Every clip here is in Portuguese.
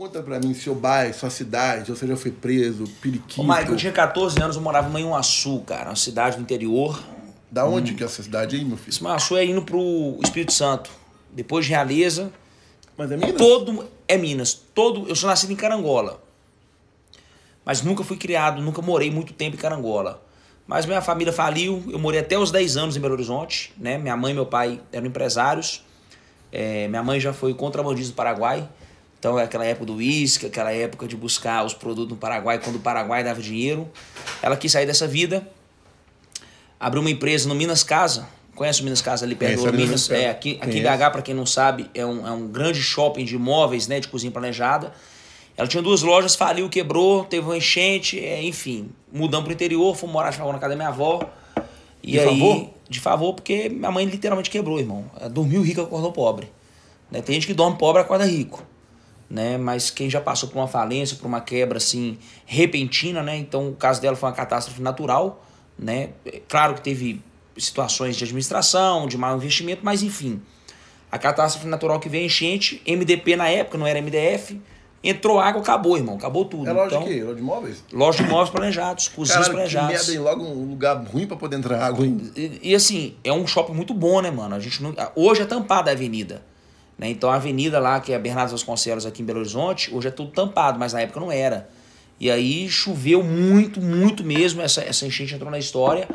Conta pra mim seu bairro, sua cidade, ou seja, foi preso, periquito. Ô, eu tinha 14 anos, eu morava em Manhuaçu, cara, uma cidade do interior. Da onde hum. que é essa cidade aí, meu filho? Esse Manhuaçu é indo pro Espírito Santo. Depois de Realeza. Mas é Minas? Todo, é Minas. Todo, eu sou nascido em Carangola. Mas nunca fui criado, nunca morei muito tempo em Carangola. Mas minha família faliu, eu morei até os 10 anos em Belo Horizonte, né? Minha mãe e meu pai eram empresários. É, minha mãe já foi contrabandista do Paraguai. Então é aquela época do uísque, aquela época de buscar os produtos no Paraguai, quando o Paraguai dava dinheiro. Ela quis sair dessa vida, abriu uma empresa no Minas Casa. Conhece o Minas Casa ali perto do Minas? É, aqui, aqui em BH, para quem não sabe, é um, é um grande shopping de imóveis, né, de cozinha planejada. Ela tinha duas lojas, faliu, quebrou, teve uma enchente, é, enfim. Mudamos pro interior, fomos morar de favor na casa da minha avó. E de aí, favor? De favor, porque minha mãe literalmente quebrou, irmão. Ela dormiu rica, acordou pobre. Né? Tem gente que dorme pobre, acorda rico né? Mas quem já passou por uma falência, por uma quebra assim repentina, né? Então o caso dela foi uma catástrofe natural, né? É claro que teve situações de administração, de mau investimento, mas enfim. A catástrofe natural que vem enchente, MDP na época, não era MDF, entrou água, acabou, irmão, acabou tudo. É loja então, de quê? Loja de imóveis? Loja de imóveis planejados, cozinhas Caralho, planejadas. Que merda, logo um lugar ruim para poder entrar água, E, e, assim, é um shopping muito bom, né, mano? A gente não... Hoje é tampada a avenida. Né? Então a avenida lá, que é a Bernardo Vasconcelos, aqui em Belo Horizonte, hoje é tudo tampado, mas na época não era. E aí choveu muito, muito mesmo, essa, essa enchente entrou na história.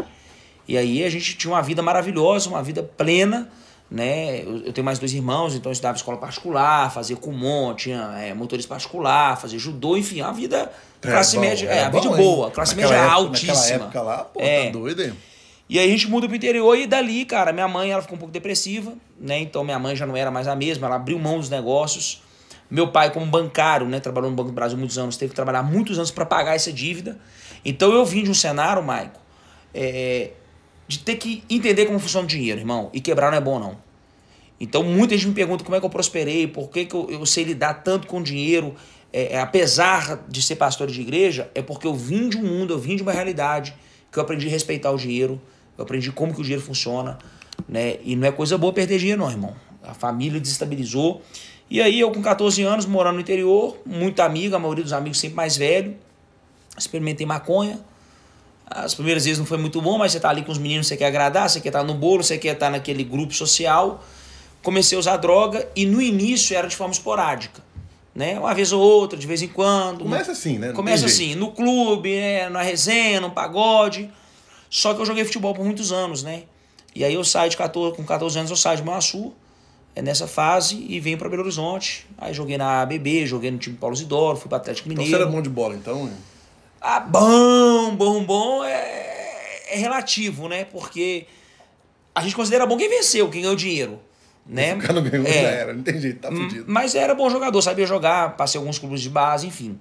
E aí a gente tinha uma vida maravilhosa, uma vida plena, né? Eu, eu tenho mais dois irmãos, então eu estudava escola particular, fazia Kumon, tinha é, particular, fazia judô, enfim, a vida é, classe média, é, é, a vida boa, classe média altíssima. Naquela época lá, pô, tá é. tá doido, hein? E aí a gente muda pro interior e dali, cara, minha mãe ela ficou um pouco depressiva, né? Então minha mãe já não era mais a mesma, ela abriu mão dos negócios. Meu pai, como bancário, né, trabalhou no Banco do Brasil muitos anos, teve que trabalhar muitos anos para pagar essa dívida. Então eu vim de um cenário, Maico, é, de ter que entender como funciona o dinheiro, irmão. E quebrar não é bom, não. Então muita gente me pergunta como é que eu prosperei, por que, que eu, eu sei lidar tanto com dinheiro, é, é, apesar de ser pastor de igreja, é porque eu vim de um mundo, eu vim de uma realidade que eu aprendi a respeitar o dinheiro, eu aprendi como que o dinheiro funciona, né? E não é coisa boa perder dinheiro, não, irmão. A família desestabilizou. E aí eu com 14 anos, morando no interior, muito amigo, a maioria dos amigos sempre mais velho, experimentei maconha. As primeiras vezes não foi muito bom, mas você tá ali com os meninos, você quer agradar, você quer estar tá no bolo, você quer estar tá naquele grupo social. Comecei a usar droga e no início era de forma esporádica. Né? Uma vez ou outra, de vez em quando. Começa assim, né? começa assim, no clube, né? na resenha, no pagode. Só que eu joguei futebol por muitos anos, né? E aí eu saio de 14, com 14 anos, eu saio de Manassu, é nessa fase, e venho para Belo Horizonte. Aí joguei na ABB, joguei no time Paulo Zidoro, fui para Atlético Mineiro. Então você era bom de bola, então? Né? Ah, bom, bom, bom é, é relativo, né? Porque a gente considera bom quem venceu, quem ganhou dinheiro. Né? O cara não ganhou, é, já era, não tem jeito, tá fudido. Mas era bom jogador, sabia jogar, passei alguns clubes de base, enfim.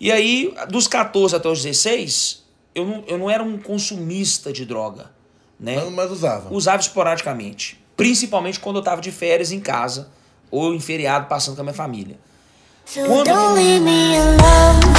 E aí, dos 14 até os 16, eu não, eu não era um consumista de droga. Né? Mas, mas usava. Usava esporadicamente. Principalmente quando eu estava de férias em casa ou em feriado passando com a minha família. So quando...